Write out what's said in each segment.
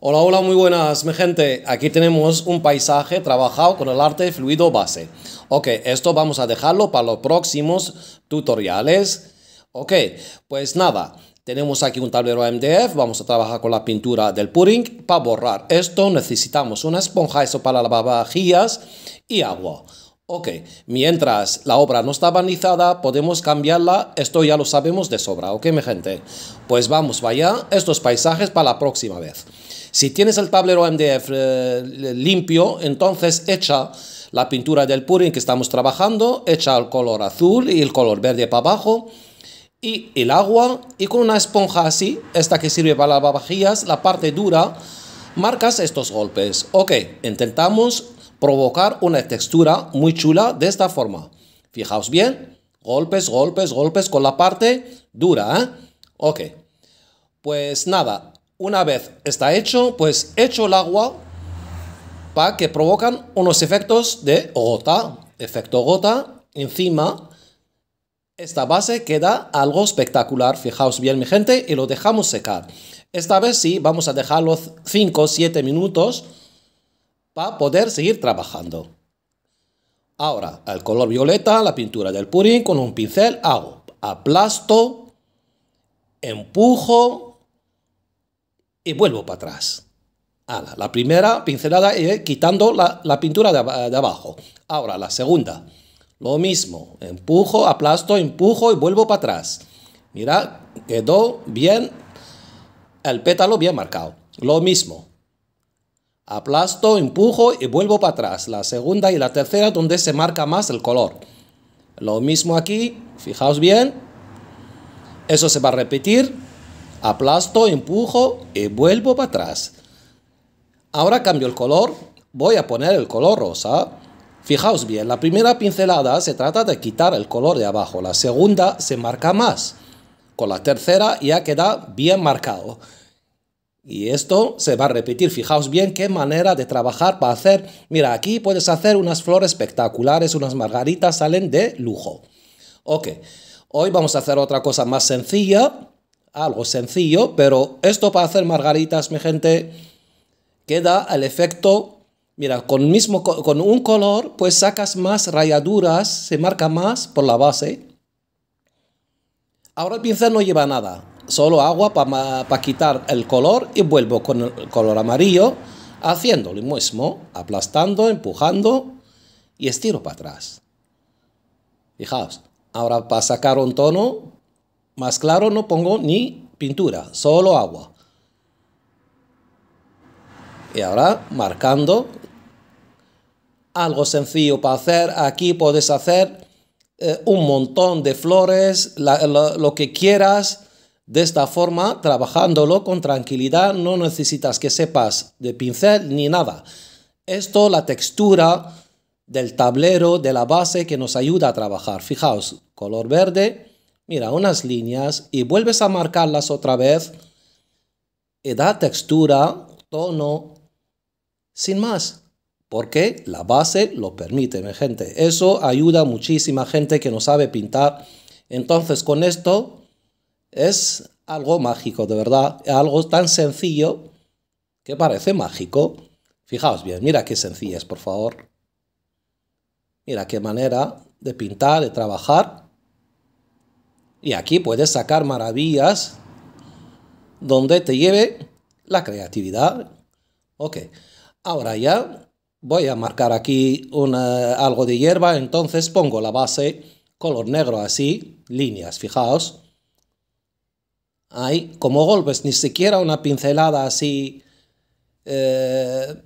Hola, hola, muy buenas, mi gente. Aquí tenemos un paisaje trabajado con el arte fluido base. Ok, esto vamos a dejarlo para los próximos tutoriales. Ok, pues nada, tenemos aquí un tablero MDF, vamos a trabajar con la pintura del pudding. Para borrar esto necesitamos una esponja, eso para lavavajillas y agua. Ok, mientras la obra no está barnizada, podemos cambiarla, esto ya lo sabemos de sobra, ok mi gente. Pues vamos vaya, estos paisajes para la próxima vez. Si tienes el tablero MDF eh, limpio, entonces echa la pintura del purín que estamos trabajando, echa el color azul y el color verde para abajo y el agua y con una esponja así, esta que sirve para lavavajillas, la parte dura, marcas estos golpes. Ok, intentamos provocar una textura muy chula de esta forma. Fijaos bien, golpes, golpes, golpes con la parte dura, ¿eh? Ok, pues nada, una vez está hecho, pues hecho el agua para que provocan unos efectos de gota, efecto gota, encima esta base queda algo espectacular, fijaos bien mi gente, y lo dejamos secar. Esta vez sí, vamos a dejarlo 5 7 minutos para poder seguir trabajando. Ahora, al color violeta, la pintura del purín, con un pincel hago aplasto, empujo, y vuelvo para atrás. la primera pincelada quitando la, pintura de, abajo. Ahora, la segunda. Lo mismo. Empujo, aplasto, empujo y vuelvo para atrás. Mirad, quedó bien el pétalo bien marcado. Lo mismo. Aplasto, empujo y vuelvo para atrás. La segunda y la tercera donde se marca más el color. Lo mismo aquí. Fijaos bien. Eso se va a repetir aplasto, empujo y vuelvo para atrás. Ahora cambio el color, voy a poner el color rosa. Fijaos bien, la primera pincelada se trata de quitar el color de abajo, la segunda se marca más. Con la tercera ya queda bien marcado. Y esto se va a repetir. Fijaos bien qué manera de trabajar para hacer. Mira, aquí puedes hacer unas flores espectaculares, unas margaritas salen de lujo. Ok, hoy vamos a hacer otra cosa más sencilla algo sencillo, pero esto para hacer margaritas, mi gente, queda el efecto... Mira, con, mismo, con un color, pues sacas más rayaduras, se marca más por la base. Ahora el pincel no lleva nada, solo agua para quitar el color y vuelvo con el color amarillo, haciendo lo mismo, aplastando, empujando y estiro para atrás. Fijaos, ahora para sacar un tono, más claro no pongo ni pintura, solo agua. Y ahora marcando. Algo sencillo para hacer. Aquí puedes hacer eh, un montón de flores, lo que quieras. De esta forma, trabajándolo con tranquilidad, no necesitas que sepas de pincel ni nada. Esto, la textura del tablero, de la base que nos ayuda a trabajar. Fijaos, color verde, mira, unas líneas y vuelves a marcarlas otra vez y da textura, tono, sin más. Porque la base lo permite, mi gente. Eso ayuda a muchísima gente que no sabe pintar. Entonces, con esto es algo mágico, de verdad. Algo tan sencillo que parece mágico. Fijaos bien, mira qué sencillo es, por favor. Mira qué manera de pintar, de trabajar. Y aquí puedes sacar maravillas donde te lleve la creatividad. Ok, ahora ya voy a marcar aquí algo de hierba, entonces pongo la base color negro así, líneas, fijaos. Ahí, como golpes, ni siquiera una pincelada así eh,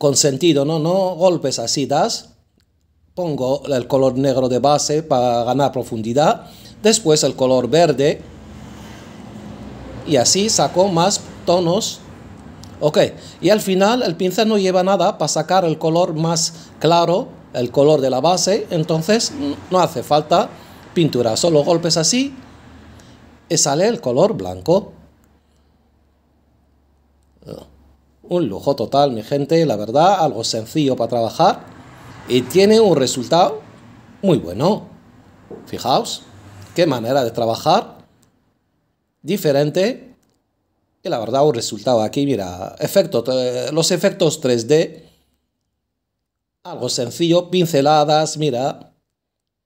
con sentido, ¿no? No golpes así das. Pongo el color negro de base para ganar profundidad después el color verde y así sacó más tonos. Ok, y al final el pincel no lleva nada para sacar el color más claro, el color de la base, entonces no hace falta pintura, solo golpes así y sale el color blanco. Oh, un lujo total, mi gente, la verdad, algo sencillo para trabajar y tiene un resultado muy bueno. Fijaos qué manera de trabajar diferente. Y la verdad, un resultado aquí, mira, efecto, los efectos 3D, algo sencillo, pinceladas, mira,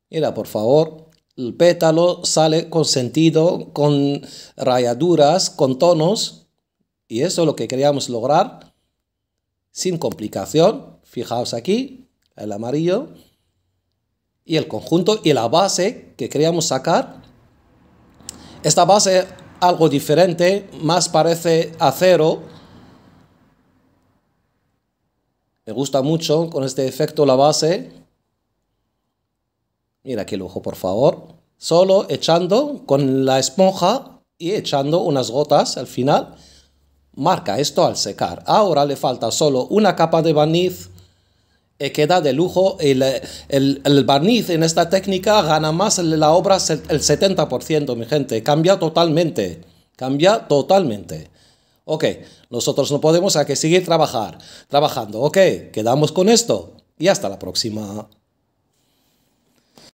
mira, por favor, el pétalo sale con sentido, con rayaduras, con tonos, y eso es lo que queríamos lograr, sin complicación, fijaos aquí, el amarillo, y el conjunto y la base que queríamos sacar. Esta base algo diferente, más parece acero. Me gusta mucho con este efecto la base. Mira aquí lujo ojo, por favor. Solo echando con la esponja y echando unas gotas al final. Marca esto al secar. Ahora le falta solo una capa de barniz eh, queda de lujo. El, el, barniz en esta técnica gana más la obra el 70%, mi gente. Cambia totalmente. Cambia totalmente. Ok, nosotros no podemos, hay que seguir trabajar, trabajando. Ok, quedamos con esto y hasta la próxima.